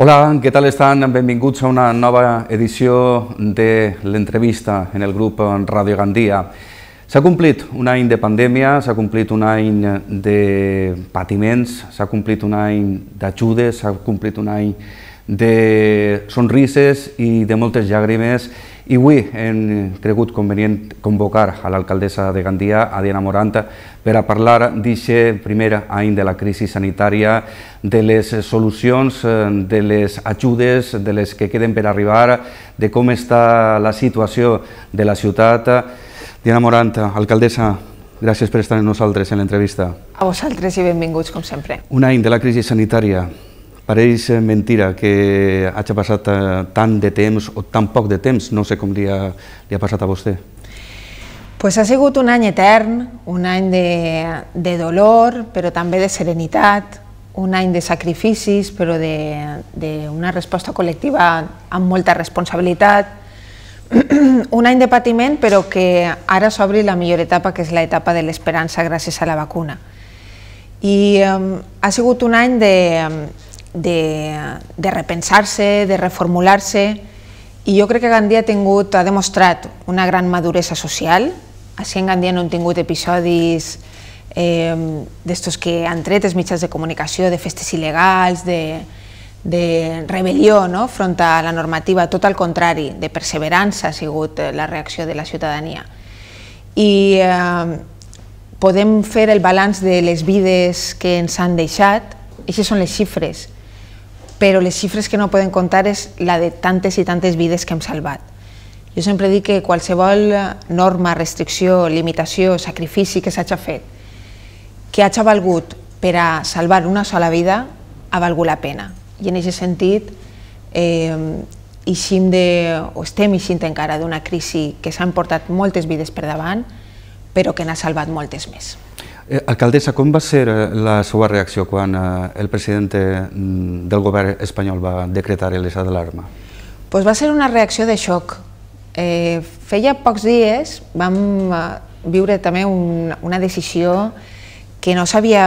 Hola, què tal estan? Benvinguts a una nova edició de l'entrevista en el grup Radio Gandia. S'ha complit un any de pandèmia, s'ha complit un any de patiments, s'ha complit un any d'ajudes, s'ha complit un any de sonrises i de moltes llàgrimes i avui hem cregut convenient convocar a l'alcaldessa de Gandia, a Diana Moranta, per a parlar d'aquest primer any de la crisi sanitària, de les solucions, eh, de les ajudes, de les que queden per arribar, de com està la situació de la ciutat. Diana Moranta, alcaldessa, gràcies per estar amb nosaltres en l'entrevista. A vosaltres i benvinguts, com sempre. Un any de la crisi sanitària, Pareix mentira que hagi passat eh, tant de temps o tan poc de temps, no sé com li ha, li ha passat a vostè. Pues ha sigut un any etern, un any de, de dolor, però també de serenitat, un any de sacrificis, però d'una resposta col·lectiva amb molta responsabilitat, un any de patiment, però que ara s'obri la millor etapa, que és l'etapa de l'esperança gràcies a la vacuna. I eh, ha sigut un any de, de, de repensar-se, de reformular-se, i jo crec que Gandia ha, tingut, ha demostrat una gran maduresa social, així en Gandia no han tingut episodis eh, d'estos que han tret els mitjans de comunicació, de festes il·legals, de, de rebel·lió no? front a la normativa, tot al contrari, de perseverança ha sigut eh, la reacció de la ciutadania. I eh, podem fer el balanç de les vides que ens han deixat, aquestes són les xifres, però les xifres que no poden contar és la de tantes i tantes vides que hem salvat. Jo sempre dic que qualsevol norma, restricció, limitació, sacrifici que s'hagi fet, que hagi valgut per a salvar una sola vida, ha valgut la pena. I en aquest sentit, eh, eixim de, o estem eixint encara d'una crisi que s'han portat moltes vides per davant, però que n'ha salvat moltes més. Eh, alcaldessa, com va ser eh, la seva reacció quan eh, el president mm, del govern espanyol va decretar l'estat d'alarma? Pues va ser una reacció de xoc. Eh, feia pocs dies vam eh, viure també un, una decisió que no s'havia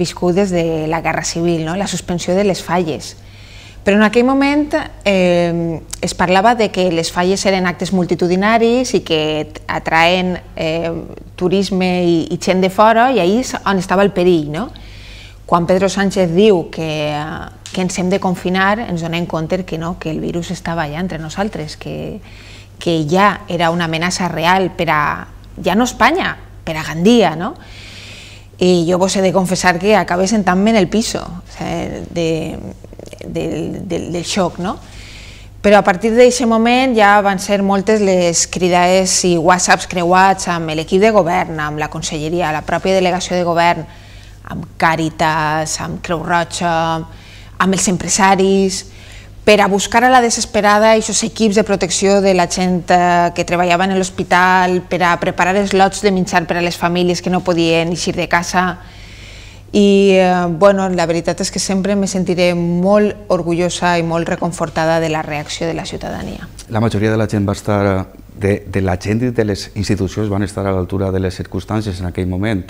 viscut des de la Guerra Civil, no? la suspensió de les falles. Però en aquell moment eh, es parlava de que les falles eren actes multitudinaris i que atraen eh, turisme i, i gent de fora i ahir és on estava el perill, no? Quan Pedro Sánchez diu que, que ens hem de confinar, ens donem compte que no, que el virus estava allà entre nosaltres, que, que ja era una amenaça real per a, ja no Espanya, per a Gandia, no? Y yo pues he de confesar que acabé sentándome en el piso o sea, de, del, del, del, shock, no? Però a partir d'aquest moment ja van ser moltes les cridades i whatsapps creuats amb l'equip de govern, amb la conselleria, la pròpia delegació de govern, amb Càritas, amb Creu Roja, amb els empresaris, per a buscar a la desesperada aquests equips de protecció de la gent eh, que treballaven a l'hospital, per a preparar els lots de menjar per a les famílies que no podien eixir de casa. I eh, bueno, la veritat és que sempre me sentiré molt orgullosa i molt reconfortada de la reacció de la ciutadania. La majoria de la gent va estar, eh, de, de la gent i de les institucions van estar a l'altura de les circumstàncies en aquell moment.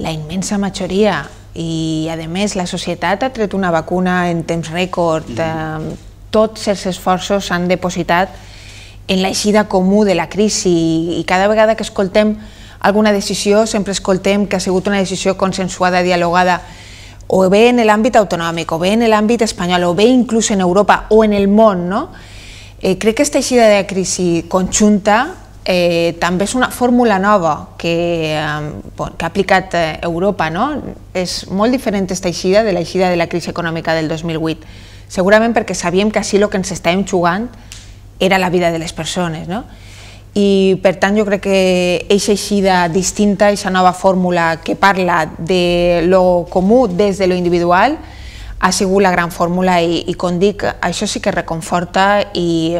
La immensa majoria, i a més la societat ha tret una vacuna en temps rècord, mm. eh, tots els esforços s'han depositat en l'eixida comú de la crisi i cada vegada que escoltem alguna decisió sempre escoltem que ha sigut una decisió consensuada, dialogada, o bé en l'àmbit autonòmic, o bé en l'àmbit espanyol, o bé inclús en Europa o en el món, no? Eh, crec que aquesta eixida de crisi conjunta eh, també és una fórmula nova que, eh, bon, que ha aplicat eh, Europa. No? És molt diferent aquesta eixida de l'eixida de la crisi econòmica del 2008 segurament perquè sabíem que així el que ens estàvem jugant era la vida de les persones. No? I per tant jo crec que eixa eixida distinta, eixa nova fórmula que parla de lo comú des de lo individual, ha sigut la gran fórmula i, i com dic, això sí que reconforta i,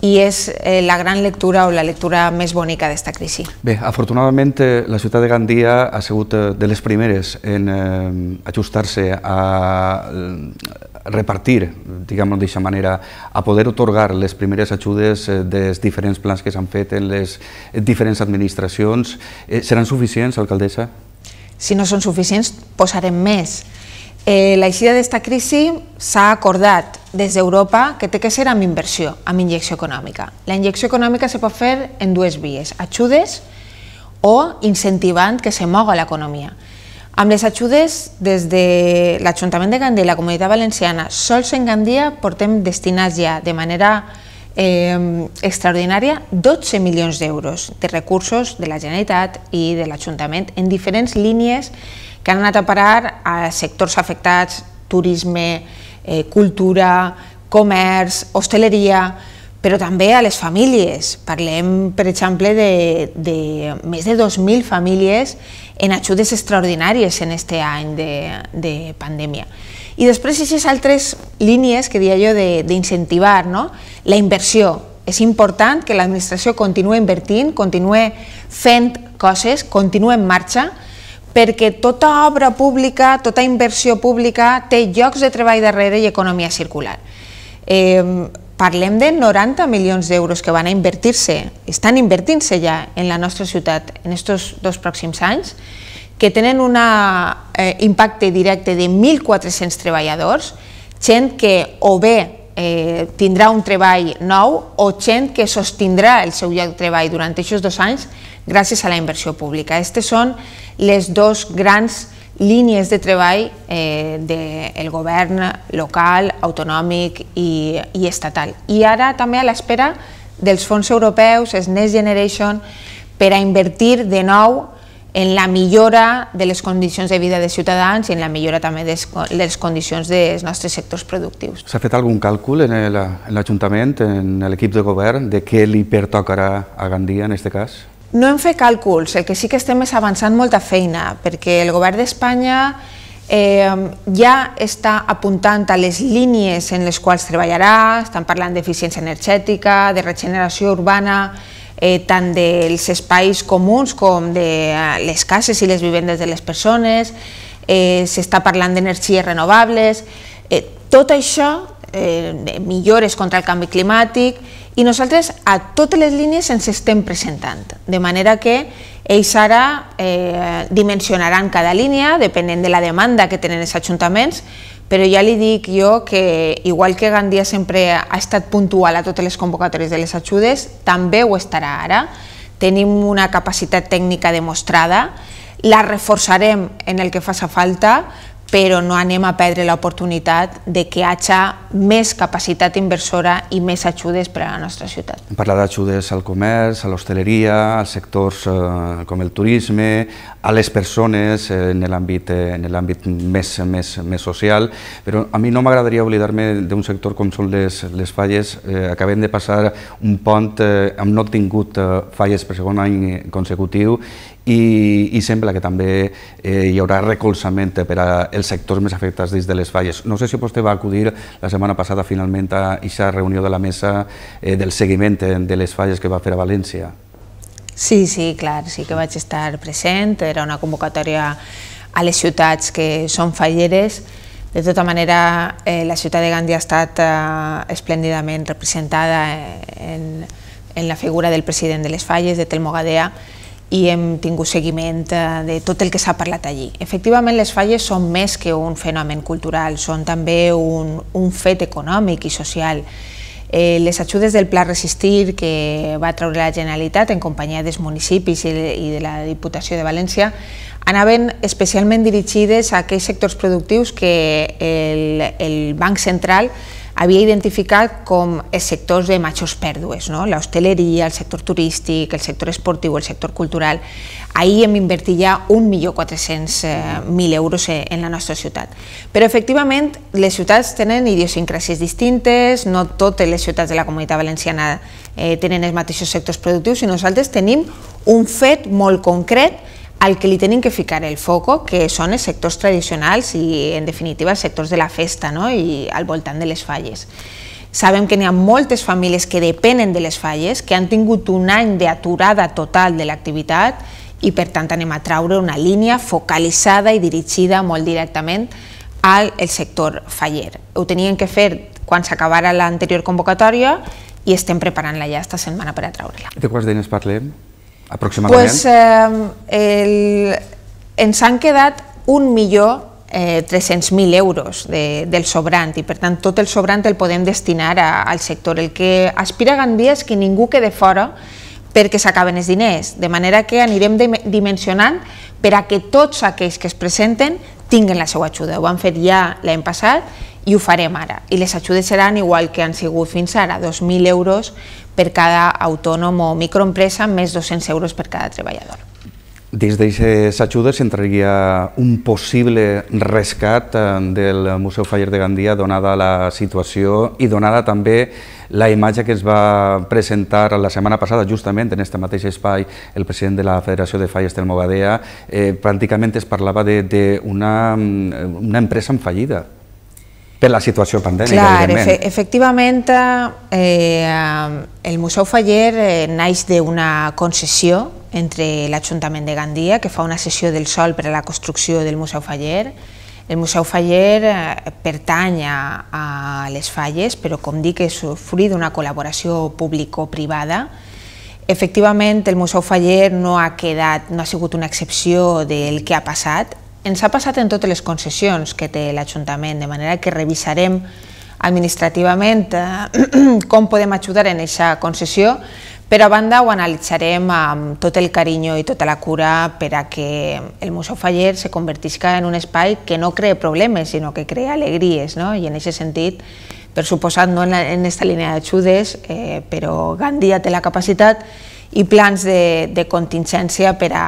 i és eh, la gran lectura o la lectura més bonica d'esta crisi. Bé, afortunadament eh, la ciutat de Gandia ha sigut eh, de les primeres en ajustar-se a repartir, diguem-ho d'aquesta manera, a poder otorgar les primeres ajudes eh, dels diferents plans que s'han fet en les diferents administracions, eh, seran suficients, alcaldessa? Si no són suficients, posarem més. Eh, L'eixida d'esta crisi s'ha acordat des d'Europa que té que ser amb inversió, amb injecció econòmica. La injecció econòmica se pot fer en dues vies, ajudes o incentivant que se moga l'economia. Amb les ajudes des de l'Ajuntament de Gandia i la Comunitat Valenciana, sols en Gandia portem destinats ja de manera eh, extraordinària 12 milions d'euros de recursos de la Generalitat i de l'Ajuntament en diferents línies que han anat a parar a sectors afectats, turisme, eh, cultura, comerç, hosteleria però també a les famílies. Parlem, per exemple, de, de més de 2.000 famílies en ajudes extraordinàries en aquest any de, de pandèmia. I després hi aquestes altres línies que diria jo d'incentivar, de, no? la inversió. És important que l'administració continuï invertint, continuï fent coses, continuï en marxa, perquè tota obra pública, tota inversió pública té llocs de treball darrere i economia circular. Eh, parlem de 90 milions d'euros que van a invertir-se, estan invertint-se ja en la nostra ciutat en aquests dos pròxims anys, que tenen un eh, impacte directe de 1.400 treballadors, gent que o bé eh, tindrà un treball nou o gent que sostindrà el seu lloc de treball durant aquests dos anys gràcies a la inversió pública. Aquestes són les dos grans línies de treball eh, del govern local, autonòmic i, i estatal. I ara també a l'espera dels fons europeus, és Next Generation, per a invertir de nou en la millora de les condicions de vida dels ciutadans i en la millora també de les condicions dels nostres sectors productius. S'ha fet algun càlcul en l'Ajuntament, en l'equip de govern, de què li pertocarà a Gandia en aquest cas? No hem fet càlculs, el que sí que estem és avançant molta feina, perquè el govern d'Espanya eh, ja està apuntant a les línies en les quals treballarà, estan parlant d'eficiència energètica, de regeneració urbana, eh, tant dels espais comuns com de eh, les cases i les vivendes de les persones, eh, s'està parlant d'energies renovables, eh, tot això, eh, millores contra el canvi climàtic i nosaltres a totes les línies ens estem presentant, de manera que ells ara eh, dimensionaran cada línia, depenent de la demanda que tenen els ajuntaments, però ja li dic jo que, igual que Gandia sempre ha estat puntual a totes les convocatòries de les ajudes, també ho estarà ara. Tenim una capacitat tècnica demostrada, la reforçarem en el que faci falta, però no anem a perdre l'oportunitat de que hi hagi més capacitat inversora i més ajudes per a la nostra ciutat. Hem parlat d'ajudes al comerç, a l'hostaleria, als sectors eh, com el turisme, a les persones eh, eh, en l'àmbit més, més, més social, però a mi no m'agradaria oblidar-me d'un sector com són les, les falles. Acabem de passar un pont, hem no tingut falles per segon any consecutiu i, i sembla que també eh, hi haurà recolzament per als sectors més afectats dins de les falles. No sé si vostè va acudir la setmana passada finalment a aquesta reunió de la mesa eh, del seguiment de les falles que va fer a València. Sí, sí, clar, sí que vaig estar present, era una convocatòria a les ciutats que són falleres, de tota manera, eh, la ciutat de Gandia ha estat eh, esplèndidament representada eh, en, en la figura del president de les Falles, de Telmo Gadea, i hem tingut seguiment eh, de tot el que s'ha parlat allí. Efectivament, les falles són més que un fenomen cultural, són també un, un fet econòmic i social. Eh, les ajudes del Pla Resistir que va treure la Generalitat en companyia dels municipis i, i de la Diputació de València anaven especialment dirigides a aquells sectors productius que el, el Banc Central havia identificat com els sectors de majors pèrdues, no? l'hostaleria, el sector turístic, el sector esportiu, el sector cultural. Ahir hem invertit ja 1.400.000 eh, euros eh, en la nostra ciutat. Però efectivament les ciutats tenen idiosincràcies distintes, no totes les ciutats de la comunitat valenciana eh, tenen els mateixos sectors productius i nosaltres tenim un fet molt concret al que li tenen que ficar el foco, que són els sectors tradicionals i, en definitiva, els sectors de la festa no? i al voltant de les falles. Sabem que n'hi ha moltes famílies que depenen de les falles, que han tingut un any d'aturada total de l'activitat i, per tant, anem a traure una línia focalitzada i dirigida molt directament al sector faller. Ho tenien que fer quan s'acabara l'anterior convocatòria i estem preparant-la ja esta setmana per a traure-la. De quants diners parlem? aproximadament? Pues, eh, el, ens han quedat un milió eh, 300.000 euros de, del sobrant i per tant tot el sobrant el podem destinar a, al sector. El que aspira Gandia és que ningú quede fora perquè s'acaben els diners, de manera que anirem dimensionant per a que tots aquells que es presenten tinguen la seva ajuda. Ho han fet ja l'any passat i ho farem ara. I les ajudes seran igual que han sigut fins ara, 2.000 euros per cada autònom o microempresa, més 200 euros per cada treballador. Des d'aquestes ajudes entraria un possible rescat eh, del Museu Faller de Gandia donada la situació i donada també la imatge que es va presentar la setmana passada justament en aquest mateix espai el president de la Federació de Falles del Mogadea, eh, pràcticament es parlava d'una mm, empresa en fallida, per la situació pandèmica, Clar, Efe efectivament, eh, el Museu Faller eh, naix d'una concessió entre l'Ajuntament de Gandia, que fa una sessió del sol per a la construcció del Museu Faller. El Museu Faller eh, pertany a, a les falles, però com dic, és fruit d'una col·laboració público-privada. Efectivament, el Museu Faller no ha quedat, no ha sigut una excepció del que ha passat, ens ha passat en totes les concessions que té l'Ajuntament, de manera que revisarem administrativament eh, com podem ajudar en aquesta concessió, però a banda ho analitzarem amb tot el carinyo i tota la cura per a que el Museu Faller se convertisca en un espai que no crea problemes, sinó que crea alegries, no? i en aquest sentit, per suposat, no en aquesta línia d'ajudes, eh, però Gandia té la capacitat i plans de, de contingència per a,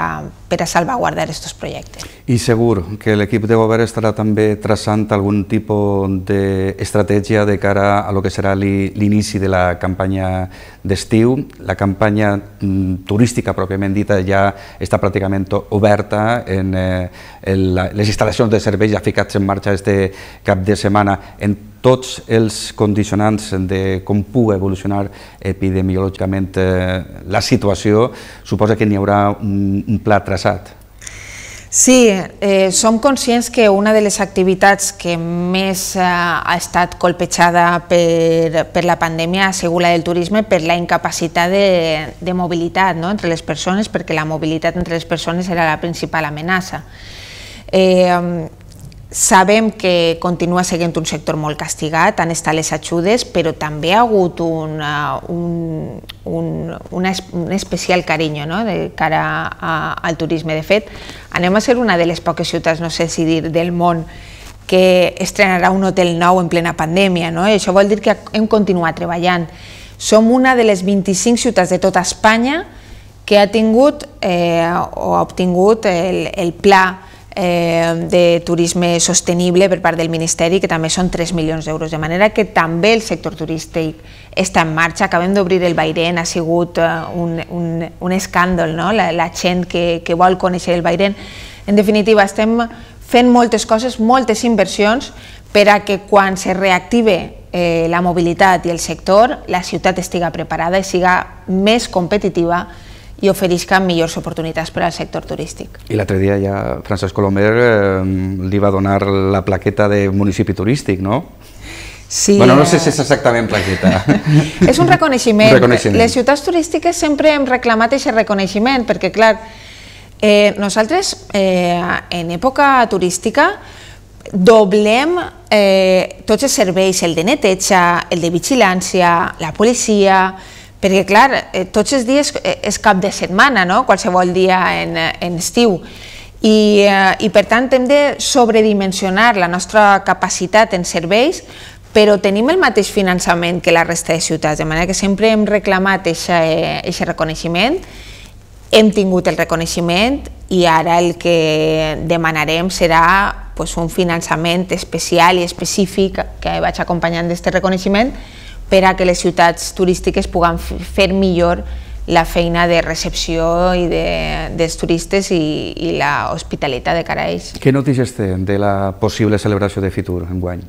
per a salvaguardar aquests projectes. I segur que l'equip de govern estarà també traçant algun tipus d'estratègia de cara a lo que serà l'inici de la campanya d'estiu. La campanya mm, turística pròpiament dita ja està pràcticament oberta en, eh, en la, les instal·lacions de serveis ja ficats en marxa este cap de setmana. En tots els condicionants de com pugui evolucionar epidemiològicament eh, la situació, suposa que n'hi haurà un, pla traçat. Sí, eh, som conscients que una de les activitats que més eh, ha estat colpejada per, per la pandèmia ha sigut la del turisme per la incapacitat de, de mobilitat no? entre les persones, perquè la mobilitat entre les persones era la principal amenaça. Eh, Sabem que continua seguint un sector molt castigat, han estat les ajudes, però també ha hagut una, uh, un, un, una, un especial carinyo no? de cara a, al turisme. De fet, anem a ser una de les poques ciutats, no sé si dir, del món que estrenarà un hotel nou en plena pandèmia. No? I això vol dir que hem continuat treballant. Som una de les 25 ciutats de tota Espanya que ha tingut eh, o ha obtingut el, el pla Eh, de turisme sostenible per part del Ministeri, que també són 3 milions d'euros, de manera que també el sector turístic està en marxa. Acabem d'obrir el Bairén, ha sigut eh, un, un, un escàndol, no? la, la gent que, que vol conèixer el Bairén. En definitiva, estem fent moltes coses, moltes inversions, per a que quan se reactive eh, la mobilitat i el sector, la ciutat estiga preparada i siga més competitiva i oferisquen millors oportunitats per al sector turístic. I l'altre dia ja Francesc Colomer eh, li va donar la plaqueta de municipi turístic, no? Sí, bueno, no sé si és exactament plaqueta. és un reconeixement. reconeixement. Les ciutats turístiques sempre hem reclamat aquest reconeixement, perquè, clar, eh, nosaltres eh, en època turística doblem eh, tots els serveis, el de neteja, el de vigilància, la policia, perquè, clar, eh, tots els dies eh, és cap de setmana, no? qualsevol dia en, eh, en estiu. I, I, per tant, hem de sobredimensionar la nostra capacitat en serveis però tenim el mateix finançament que la resta de ciutats, de manera que sempre hem reclamat aquest reconeixement, hem tingut el reconeixement i ara el que demanarem serà pues, un finançament especial i específic que vaig acompanyant d'aquest reconeixement, per a que les ciutats turístiques puguen fer millor la feina de recepció i de, dels turistes i, i la hospitalitat de cara a ells. Què notícies té de la possible celebració de Fitur guany?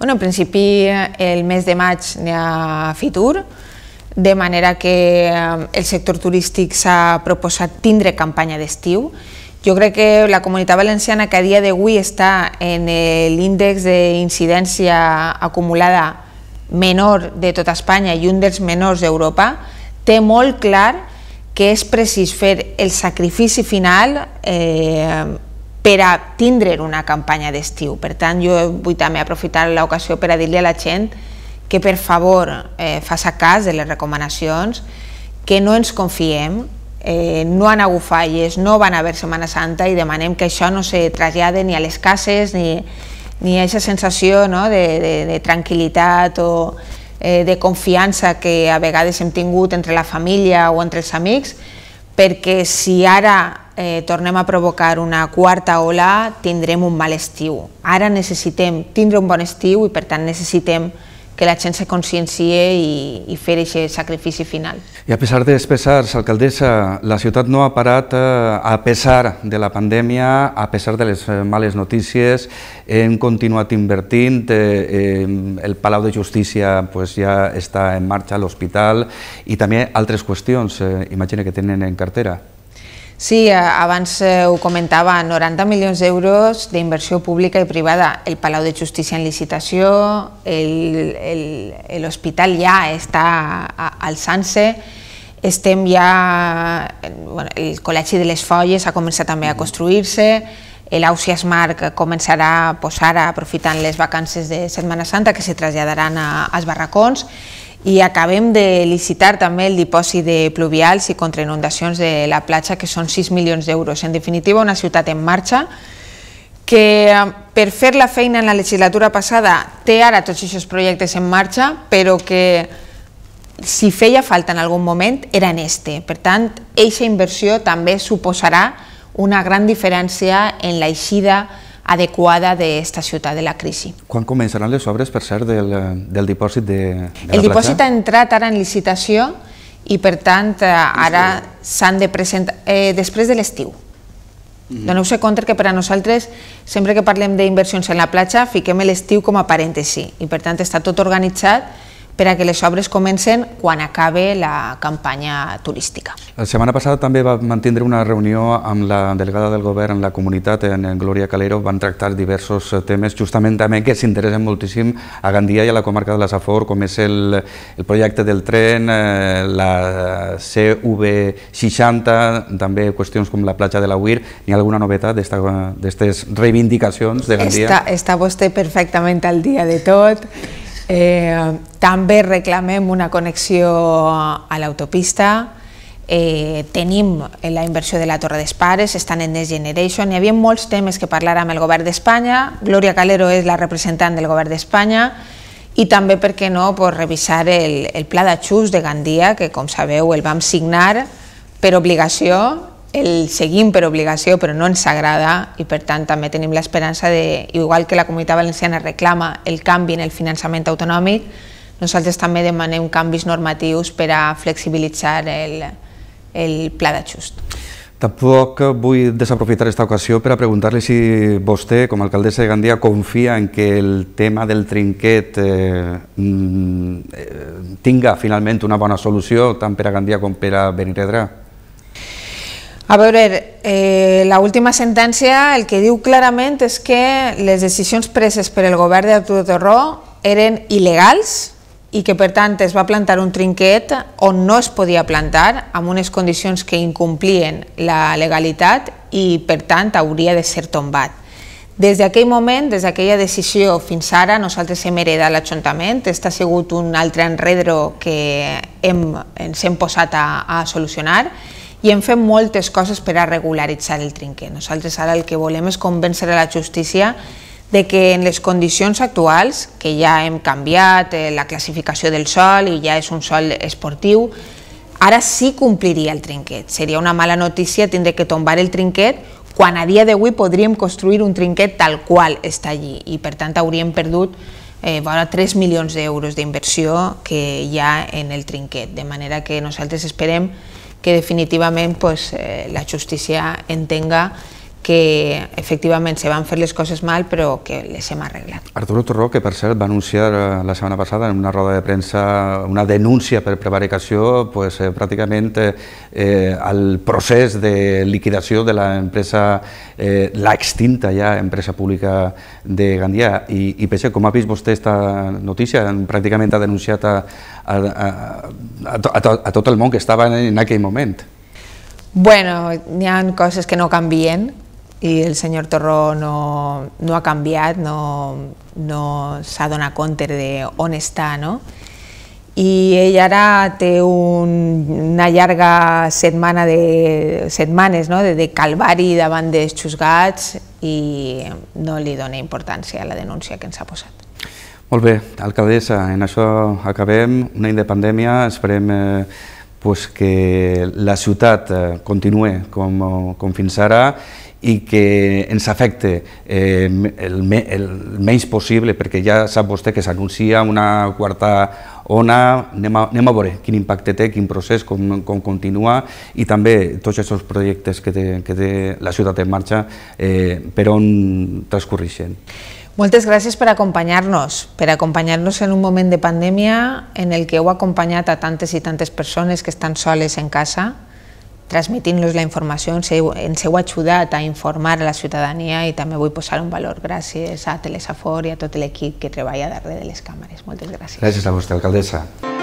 Bueno, en principi el mes de maig n'hi ha Fitur, de manera que eh, el sector turístic s'ha proposat tindre campanya d'estiu. Jo crec que la comunitat valenciana que a dia d'avui està en l'índex d'incidència acumulada menor de tota Espanya i un dels menors d'Europa, té molt clar que és precís fer el sacrifici final eh, per a tindre una campanya d'estiu. Per tant, jo vull també aprofitar l'ocasió per a dir-li a la gent que per favor eh, faça cas de les recomanacions, que no ens confiem, eh, no han hagut falles, no van haver Setmana Santa i demanem que això no se trasllade ni a les cases ni, ni aquesta sensació no, de, de, de tranquil·litat o eh, de confiança que a vegades hem tingut entre la família o entre els amics, perquè si ara eh, tornem a provocar una quarta ola tindrem un mal estiu. Ara necessitem tindre un bon estiu i per tant necessitem que la gent se consciencie i, i fer aquest sacrifici final. I a pesar dels pesars, alcaldessa, la ciutat no ha parat eh, a pesar de la pandèmia, a pesar de les eh, males notícies, hem continuat invertint, eh, eh, el Palau de Justícia pues, ja està en marxa, l'hospital i també altres qüestions, eh, imagina que tenen en cartera. Sí, eh, abans eh, ho comentava, 90 milions d'euros d'inversió pública i privada. El Palau de Justícia en licitació, l'hospital ja està alçant-se, estem ja... Bueno, el Col·legi de les Folles ha començat també a construir-se, l'Ausia Smart començarà a posar, aprofitant les vacances de Setmana Santa, que se traslladaran a, als barracons, i acabem de licitar també el dipòsit de pluvials i contra inundacions de la platja, que són 6 milions d'euros. En definitiva, una ciutat en marxa que per fer la feina en la legislatura passada té ara tots aquests projectes en marxa, però que si feia falta en algun moment era en este. Per tant, eixa inversió també suposarà una gran diferència en l'eixida adequada d'esta ciutat de la crisi. Quan començaran les obres, per cert, del, del dipòsit de, de la El dipòsit ha entrat ara en licitació i, per tant, eh, ara s'han de presentar... Eh, després de l'estiu. Mm. Doneu-se compte que per a nosaltres, sempre que parlem d'inversions en la platja, fiquem l'estiu com a parèntesi i, per tant, està tot organitzat per a que les obres comencen quan acabe la campanya turística. La setmana passada també va mantenir una reunió amb la delegada del govern en la comunitat, en Glòria Calero, van tractar diversos eh, temes, justament també que s'interessen moltíssim a Gandia i a la comarca de la Safor, com és el, el projecte del tren, eh, la CV60, també qüestions com la platja de la Uir, hi ha alguna novetat d'aquestes reivindicacions de Gandia? Està, està vostè perfectament al dia de tot, Eh, també reclamem una connexió a l'autopista, eh, tenim la inversió de la Torre dels Pares, estan en Next Generation, hi havia molts temes que parlar amb el govern d'Espanya, Glòria Calero és la representant del govern d'Espanya, i també, per què no, pues, revisar el, el pla d'ajust de Gandia, que com sabeu el vam signar per obligació el seguim per obligació però no ens agrada i per tant també tenim l'esperança de, igual que la Comunitat Valenciana reclama el canvi en el finançament autonòmic, nosaltres també demanem canvis normatius per a flexibilitzar el, el pla d'ajust. Tampoc vull desaprofitar aquesta ocasió per a preguntar-li si vostè, com a alcaldessa de Gandia, confia en que el tema del trinquet eh, mm, eh tinga finalment una bona solució tant per a Gandia com per a Benirredrà. A veure, eh, l última sentència el que diu clarament és que les decisions preses per el govern d'Arturo Torró eren il·legals i que per tant es va plantar un trinquet on no es podia plantar amb unes condicions que incomplien la legalitat i per tant hauria de ser tombat. Des d'aquell moment, des d'aquella decisió fins ara, nosaltres hem heredat l'Ajuntament, aquest ha sigut un altre enredro que hem, ens hem posat a, a solucionar i hem fet moltes coses per a regularitzar el trinquet. Nosaltres ara el que volem és convèncer a la justícia de que en les condicions actuals, que ja hem canviat eh, la classificació del sol i ja és un sol esportiu, ara sí compliria el trinquet. Seria una mala notícia tindre que tombar el trinquet quan a dia d'avui podríem construir un trinquet tal qual està allí i per tant hauríem perdut eh, vora 3 milions d'euros d'inversió que hi ha en el trinquet, de manera que nosaltres esperem que definitivament pues, eh, la justícia entenga que efectivament se van fer les coses mal però que les hem arreglat. Arturo Torró, que per cert va anunciar eh, la setmana passada en una roda de premsa una denúncia per prevaricació pues, eh, pràcticament eh, eh al procés de liquidació de l'empresa, eh, la extinta ja empresa pública de Gandia. I, i Peixe, com ha vist vostè aquesta notícia? Pràcticament ha denunciat a, a, a, a, tot, a tot el món que estava en, en aquell moment. Bueno, hi ha coses que no canvien, i el senyor Torró no, no ha canviat, no, no s'ha donat compte de on està, no? I ell ara té un, una llarga setmana de, setmanes no? de, de calvari davant dels xusgats i no li dona importància a la denúncia que ens ha posat. Molt bé, alcaldessa, en això acabem. Una independència, esperem eh, pues que la ciutat eh, continuï com, com fins ara i que ens afecte eh, el, me, el menys possible, perquè ja sap vostè que s'anuncia una quarta ona, anem a, anem a veure quin impacte té, quin procés, com, com continua, i també tots aquests projectes que té, que té la ciutat en marxa, eh, per on transcorreixen. Moltes gràcies per acompanyar-nos, per acompanyar-nos en un moment de pandèmia en el que heu acompanyat a tantes i tantes persones que estan soles en casa, transmitint-los la informació ens heu, ajudat a informar a la ciutadania i també vull posar un valor gràcies a Telesafor i a tot l'equip que treballa darrere de les càmeres. Moltes gràcies. Gràcies a vostè, alcaldessa.